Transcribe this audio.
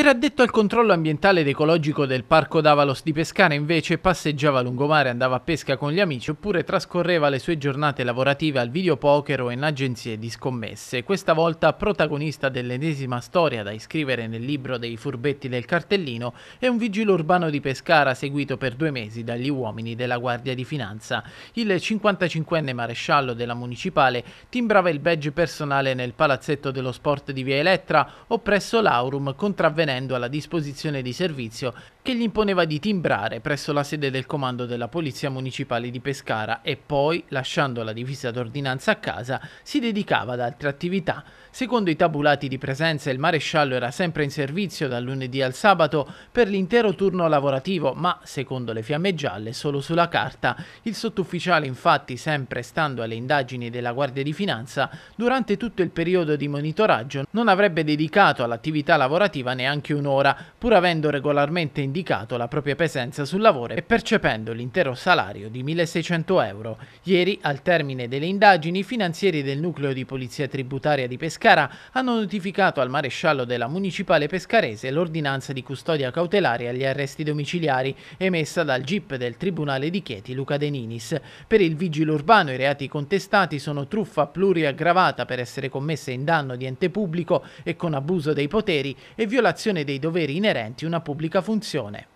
Era addetto al controllo ambientale ed ecologico del Parco d'Avalos di Pescara, invece passeggiava lungomare, andava a pesca con gli amici oppure trascorreva le sue giornate lavorative al videopoker o in agenzie di scommesse. Questa volta protagonista dell'ennesima storia da iscrivere nel libro dei furbetti del cartellino è un vigile urbano di Pescara seguito per due mesi dagli uomini della Guardia di Finanza. Il 55enne maresciallo della municipale timbrava il badge personale nel palazzetto dello sport di Via Elettra o presso l'Aurum contravvenendo tenendo alla disposizione di servizio che gli imponeva di timbrare presso la sede del comando della Polizia Municipale di Pescara e poi, lasciando la divisa d'ordinanza a casa, si dedicava ad altre attività. Secondo i tabulati di presenza il maresciallo era sempre in servizio dal lunedì al sabato per l'intero turno lavorativo, ma secondo le fiamme gialle solo sulla carta. Il sottufficiale infatti, sempre stando alle indagini della Guardia di Finanza, durante tutto il periodo di monitoraggio non avrebbe dedicato all'attività lavorativa neanche neanche un'ora, pur avendo regolarmente indicato la propria presenza sul lavoro e percependo l'intero salario di 1.600 euro. Ieri, al termine delle indagini, i finanzieri del nucleo di polizia tributaria di Pescara hanno notificato al maresciallo della municipale pescarese l'ordinanza di custodia cautelare agli arresti domiciliari emessa dal GIP del Tribunale di Chieti Luca De Ninis. Per il vigile urbano i reati contestati sono truffa pluriaggravata per essere commessa in danno di ente pubblico e con abuso dei poteri e violazione dell'assunzione dei doveri inerenti una pubblica funzione.